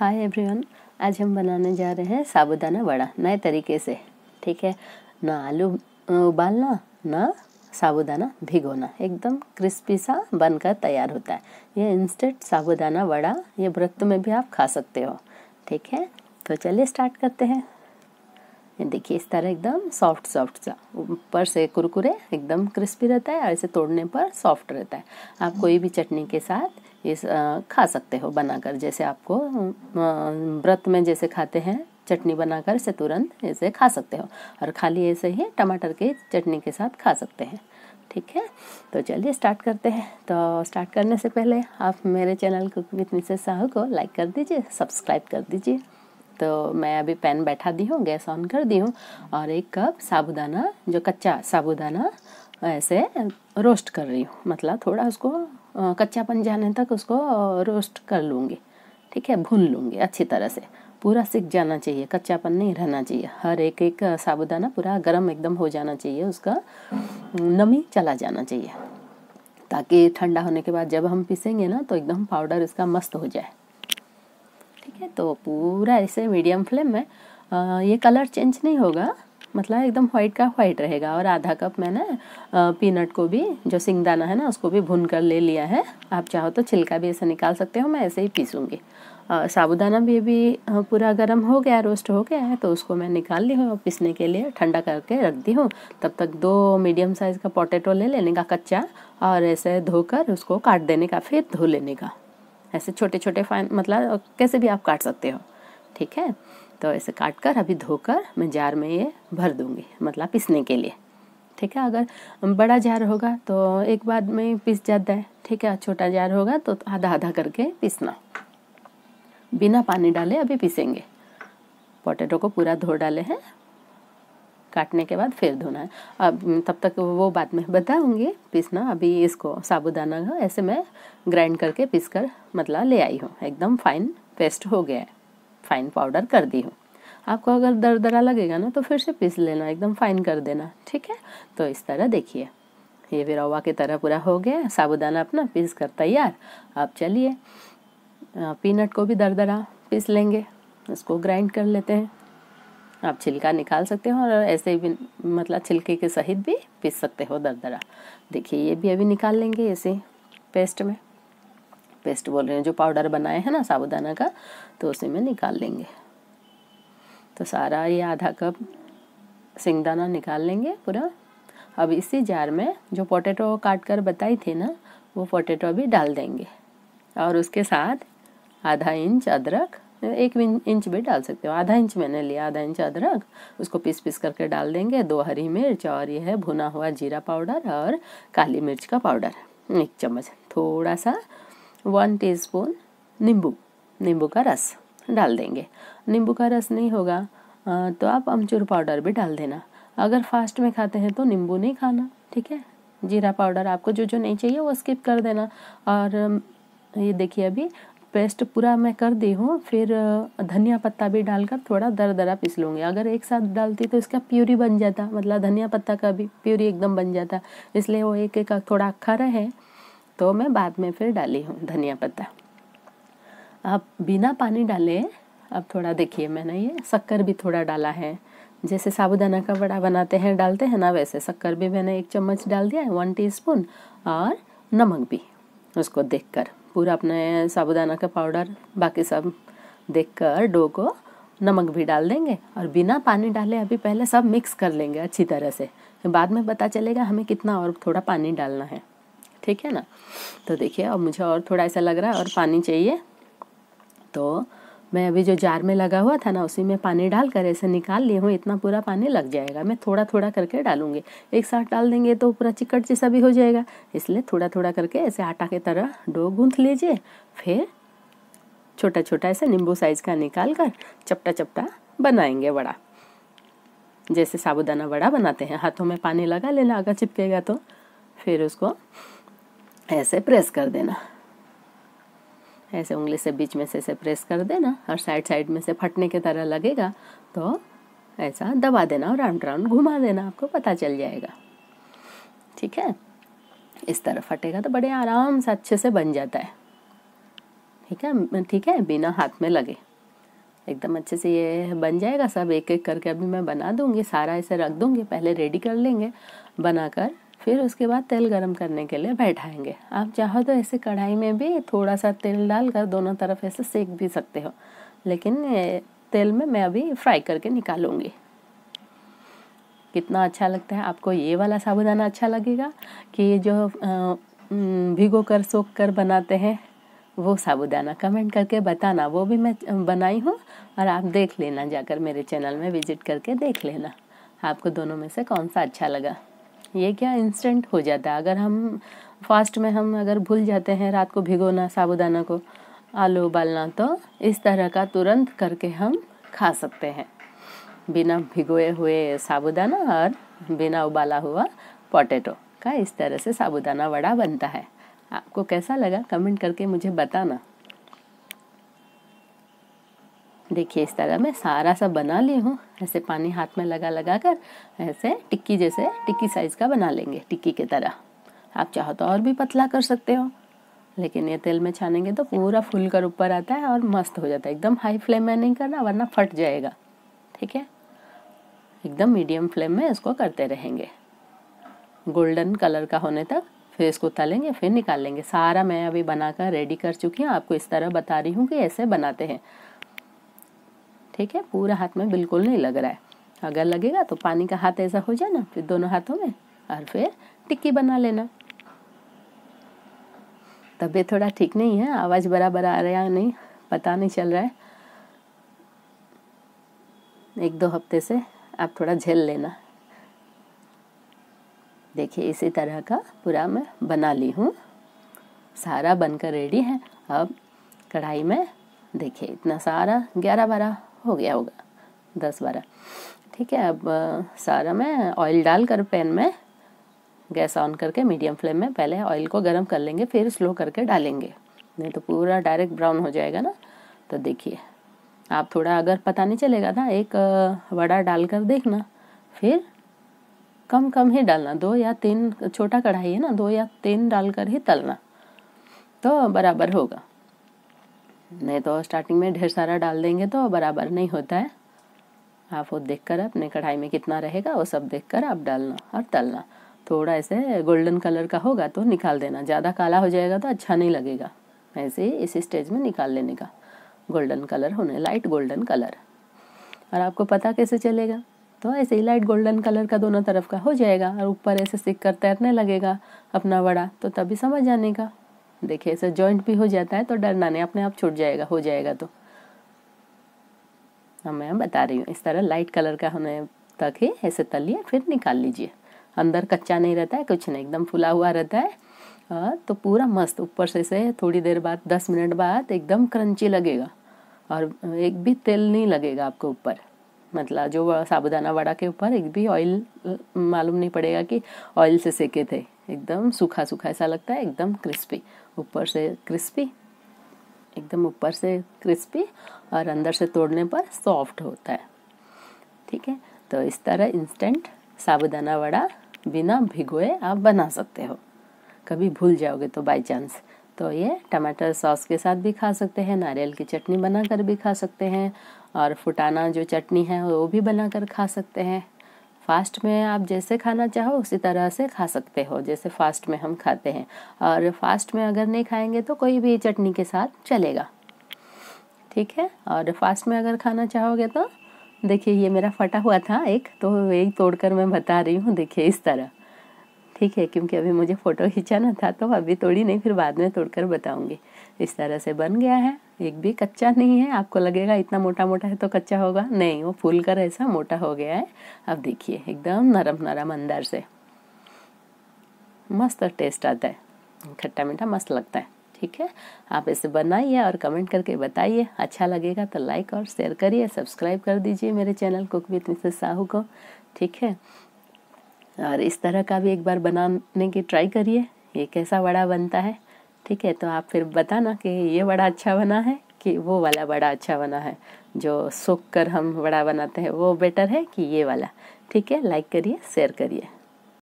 hi everyone आज हम बनाने जा रहे हैं साबुदाना वड़ा नए तरीके से ठीक है ना आलू उबालना ना साबुदाना भिगोना एकदम क्रिस्पी सा बनकर तैयार होता है ये इंस्टेंट साबुदाना वड़ा ये व्रत में भी आप खा सकते हो ठीक है तो चलिए स्टार्ट करते हैं ये देखिए इस तरह एकदम सॉफ्ट सॉफ्ट सा ऊपर से कुरकुरे एकदम क्रिस्पी रहता है और इसे तोड़ने पर सॉफ्ट रहता है आप कोई भी चटनी के साथ ये खा सकते हो बनाकर जैसे आपको व्रत में जैसे खाते हैं चटनी बनाकर इसे तुरंत ऐसे खा सकते हो और खाली ऐसे ही टमाटर की चटनी के साथ खा सकते हैं ठीक है तो चलिए स्टार्ट करते हैं तो स्टार्ट करने से पहले आप मेरे चैनल को विथ मिसेस साहू को लाइक कर दीजिए सब्सक्राइब कर दीजिए तो मैं अभी पैन बैठा दी हूँ गैस ऑन कर दी हूँ और एक कप साबुदाना जो कच्चा साबुदाना ऐसे रोस्ट कर रही हूँ मतलब थोड़ा उसको कच्चापन जाने तक उसको रोस्ट कर लूँगी ठीक है भून लूँगी अच्छी तरह से पूरा सिक जाना चाहिए कच्चापन नहीं रहना चाहिए हर एक एक साबुदाना पूरा गर्म एकदम हो जाना चाहिए उसका नमी चला जाना चाहिए ताकि ठंडा होने के बाद जब हम पीसेंगे ना तो एकदम पाउडर इसका मस्त हो जाए ठीक है तो पूरा ऐसे मीडियम फ्लेम में आ, ये कलर चेंज नहीं होगा मतलब एकदम वाइट का व्हाइट रहेगा और आधा कप मैंने पीनट को भी जो सिंगदाना है ना उसको भी भून कर ले लिया है आप चाहो तो छिलका भी ऐसे निकाल सकते हो मैं ऐसे ही पीसूँगी साबुदाना भी अभी पूरा गर्म हो गया रोस्ट हो गया है तो उसको मैं निकाल ली हूँ पीसने के लिए ठंडा करके रख दी हूँ तब तक दो मीडियम साइज़ का पोटैटो ले लेने का कच्चा और ऐसे धोकर उसको काट देने का फिर धो लेने का ऐसे छोटे छोटे फाइन मतलब कैसे भी आप काट सकते हो ठीक है तो ऐसे काट कर अभी धोकर मैं जार में ये भर दूँगी मतलब पीसने के लिए ठीक है अगर बड़ा जार होगा तो एक बार में पीस जाता है ठीक है छोटा जार होगा तो आधा आधा करके पीसना बिना पानी डाले अभी पीसेंगे पोटैटो को पूरा धो डाले हैं काटने के बाद फिर धोना है अब तब तक वो बाद में बताऊंगी पीसना अभी इसको साबुदाना का ऐसे मैं ग्राइंड करके पीस कर मतलब ले आई हूँ एकदम फाइन पेस्ट हो गया है फाइन पाउडर कर दी हूँ आपको अगर दरदरा लगेगा ना तो फिर से पीस लेना एकदम फाइन कर देना ठीक है तो इस तरह देखिए ये भी रवा की तरह पूरा हो गया साबुदाना अपना पीस कर तैयार अब चलिए पीनट को भी दरदरा पीस लेंगे उसको ग्राइंड कर लेते हैं आप छिलका निकाल सकते हो और ऐसे भी मतलब छिलके के सहित भी पीस सकते हो दरदरा देखिए ये भी अभी निकाल लेंगे ऐसे पेस्ट में पेस्ट बोल रहे हैं जो पाउडर बनाए हैं ना साबुदाना का तो उसी में निकाल लेंगे तो सारा ये आधा कप सिंगदाना निकाल लेंगे पूरा अब इसी जार में जो पोटैटो काट कर बताई थी ना वो पोटैटो भी डाल देंगे और उसके साथ आधा इंच अदरक एक इंच भी डाल सकते हो आधा इंच मैंने लिया आधा इंच अदरक उसको पीस पीस करके डाल देंगे दो हरी मिर्च और यह है भुना हुआ जीरा पाउडर और काली मिर्च का पाउडर एक चम्मच थोड़ा सा वन टीस्पून नींबू नींबू का रस डाल देंगे नींबू का रस नहीं होगा तो आप अमचूर पाउडर भी डाल देना अगर फास्ट में खाते हैं तो नींबू नहीं खाना ठीक है जीरा पाउडर आपको जो जो नहीं चाहिए वो स्किप कर देना और ये देखिए अभी पेस्ट पूरा मैं कर दी हूँ फिर धनिया पत्ता भी डालकर थोड़ा दर दरा पीस लूँगी अगर एक साथ डालती तो इसका प्यूरी बन जाता मतलब धनिया पत्ता का भी प्यूरी एकदम बन जाता इसलिए वो एक एक थोड़ा अखा रहे तो मैं बाद में फिर डाली हूँ धनिया पत्ता आप बिना पानी डाले अब थोड़ा देखिए मैंने ये शक्कर भी थोड़ा डाला है जैसे साबुदाना का बड़ा बनाते हैं डालते हैं ना वैसे शक्कर भी मैंने एक चम्मच डाल दिया है वन टीस्पून और नमक भी उसको देखकर पूरा अपने साबुदाना का पाउडर बाकी सब देखकर डो को नमक भी डाल देंगे और बिना पानी डाले अभी पहले सब मिक्स कर लेंगे अच्छी तरह से बाद में पता चलेगा हमें कितना और थोड़ा पानी डालना है ठीक है ना तो देखिए अब मुझे और थोड़ा ऐसा लग रहा है और पानी चाहिए तो मैं अभी जो जार में लगा हुआ था ना उसी में पानी डाल कर ऐसे निकाल ली हूँ इतना पूरा पानी लग जाएगा मैं थोड़ा थोड़ा करके डालूंगी एक साथ डाल देंगे तो पूरा चिकट जैसा भी हो जाएगा इसलिए थोड़ा थोड़ा करके ऐसे आटा की तरह डो गूंथ लीजिए फिर छोटा छोटा ऐसे नींबू साइज़ का निकाल कर चपटा चपटा बनाएंगे वड़ा जैसे साबुदाना वड़ा बनाते हैं हाथों में पानी लगा लेना अगर चिपकेगा तो फिर उसको ऐसे प्रेस कर देना ऐसे उंगली से बीच में से ऐसे प्रेस कर देना और साइड साइड में से फटने की तरह लगेगा तो ऐसा दबा देना और राउंड राउंड घुमा देना आपको पता चल जाएगा ठीक है इस तरह फटेगा तो बड़े आराम से अच्छे से बन जाता है ठीक है ठीक है बिना हाथ में लगे एकदम अच्छे से ये बन जाएगा सब एक एक करके अभी मैं बना दूंगी सारा ऐसे रख दूंगी पहले रेडी कर लेंगे बनाकर फिर उसके बाद तेल गरम करने के लिए बैठाएंगे आप चाहो तो ऐसे कढ़ाई में भी थोड़ा सा तेल डाल कर दोनों तरफ ऐसे सेक भी सकते हो लेकिन तेल में मैं अभी फ्राई करके निकालूँगी कितना अच्छा लगता है आपको ये वाला साबुदाना अच्छा लगेगा कि जो भिगो कर सोख कर बनाते हैं वो साबुदाना कमेंट करके बताना वो भी मैं बनाई हूँ और आप देख लेना जाकर मेरे चैनल में विज़िट करके देख लेना आपको दोनों में से कौन सा अच्छा लगा ये क्या इंस्टेंट हो जाता है अगर हम फास्ट में हम अगर भूल जाते हैं रात को भिगोना साबुदाना को आलू उबालना तो इस तरह का तुरंत करके हम खा सकते हैं बिना भिगोए हुए साबुदाना और बिना उबाला हुआ पोटैटो का इस तरह से साबुदाना वड़ा बनता है आपको कैसा लगा कमेंट करके मुझे बताना देखिए इस तरह मैं सारा सा बना ली हूँ ऐसे पानी हाथ में लगा लगा कर ऐसे टिक्की जैसे टिक्की साइज़ का बना लेंगे टिक्की की तरह आप चाहो तो और भी पतला कर सकते हो लेकिन ये तेल में छानेंगे तो पूरा फूल कर ऊपर आता है और मस्त हो जाता है एकदम हाई फ्लेम में नहीं करना वरना फट जाएगा ठीक है एकदम मीडियम फ्लेम में इसको करते रहेंगे गोल्डन कलर का होने तक फिर इसको तलेंगे फिर निकाल लेंगे सारा मैं अभी बनाकर रेडी कर चुकी हूँ आपको इस तरह बता रही हूँ कि ऐसे बनाते हैं ठीक है पूरा हाथ में बिल्कुल नहीं लग रहा है अगर लगेगा तो पानी का हाथ ऐसा हो जाना फिर दोनों हाथों में और फिर टिक्की बना लेना तबीयत थोड़ा ठीक नहीं है आवाज़ बराबर आ रहा है नहीं पता नहीं चल रहा है एक दो हफ्ते से आप थोड़ा झेल लेना देखिए इसी तरह का पूरा मैं बना ली हूँ सारा बनकर रेडी है अब कढ़ाई में देखिए इतना सारा ग्यारह बारह हो गया होगा दस बारह ठीक है अब सारा मैं ऑयल डालकर पैन में गैस ऑन करके मीडियम फ्लेम में पहले ऑयल को गर्म कर लेंगे फिर स्लो करके डालेंगे नहीं तो पूरा डायरेक्ट ब्राउन हो जाएगा ना तो देखिए आप थोड़ा अगर पता नहीं चलेगा ना एक वड़ा डालकर देखना फिर कम कम ही डालना दो या तीन छोटा कढ़ाई है ना दो या तीन डालकर ही तलना तो बराबर होगा नहीं तो स्टार्टिंग में ढेर सारा डाल देंगे तो बराबर नहीं होता है आप वो देख कर अपने कढ़ाई में कितना रहेगा वो सब देख कर आप डालना और तलना थोड़ा ऐसे गोल्डन कलर का होगा तो निकाल देना ज़्यादा काला हो जाएगा तो अच्छा नहीं लगेगा ऐसे ही इस स्टेज में निकाल लेने का गोल्डन कलर होने लाइट गोल्डन कलर और आपको पता कैसे चलेगा तो ऐसे ही लाइट गोल्डन कलर का दोनों तरफ का हो जाएगा और ऊपर ऐसे सिक कर तैरने लगेगा अपना बड़ा तो तभी समझ आने का देखिए ऐसा जॉइंट भी हो जाता है तो डरना नहीं अपने आप छूट जाएगा हो जाएगा तो हाँ मैं बता रही हूँ इस तरह लाइट कलर का होने तक ही ऐसे तलिए फिर निकाल लीजिए अंदर कच्चा नहीं रहता है कुछ नहीं एकदम फुला हुआ रहता है हाँ, तो पूरा मस्त ऊपर से से थोड़ी देर बाद दस मिनट बाद एकदम क्रंची लगेगा और एक भी तेल नहीं लगेगा आपको ऊपर मतलब जो साबुदाना वड़ा के ऊपर एक भी ऑयल मालूम नहीं पड़ेगा कि ऑयल से सेके थे एकदम सूखा सूखा ऐसा लगता है एकदम क्रिस्पी ऊपर से क्रिस्पी एकदम ऊपर से क्रिस्पी और अंदर से तोड़ने पर सॉफ्ट होता है ठीक है तो इस तरह इंस्टेंट साबुदाना वड़ा बिना भिगोए आप बना सकते हो कभी भूल जाओगे तो बाई चांस तो ये टमाटर सॉस के साथ भी खा सकते हैं नारियल की चटनी बनाकर भी खा सकते हैं और फुटाना जो चटनी है वो भी बनाकर खा सकते हैं फास्ट में आप जैसे खाना चाहो उसी तरह से खा सकते हो जैसे फास्ट में हम खाते हैं और फास्ट में अगर नहीं खाएंगे तो कोई भी चटनी के साथ चलेगा ठीक है और फास्ट में अगर खाना चाहोगे तो देखिए ये मेरा फटा हुआ था एक तो एक तोड़कर मैं बता रही हूँ देखिए इस तरह ठीक है क्योंकि अभी मुझे फ़ोटो खींचाना था तो अभी तोड़ी नहीं फिर बाद में तोड़कर बताऊँगी इस तरह से बन गया है एक भी कच्चा नहीं है आपको लगेगा इतना मोटा मोटा है तो कच्चा होगा नहीं वो फूल कर ऐसा मोटा हो गया है अब देखिए एकदम नरम नरम अंदर से मस्त टेस्ट आता है खट्टा मीठा मस्त लगता है ठीक है आप इसे बनाइए और कमेंट करके बताइए अच्छा लगेगा तो लाइक और शेयर करिए सब्सक्राइब कर दीजिए मेरे channel cook with Mrs Sahu को ठीक है और इस तरह का भी एक बार बनाने की ट्राई करिए ये कैसा वड़ा बनता है ठीक है तो आप फिर बताना कि ये बड़ा अच्छा बना है कि वो वाला बड़ा अच्छा बना है जो सूख कर हम बड़ा बनाते हैं वो बेटर है कि ये वाला ठीक है लाइक करिए शेयर करिए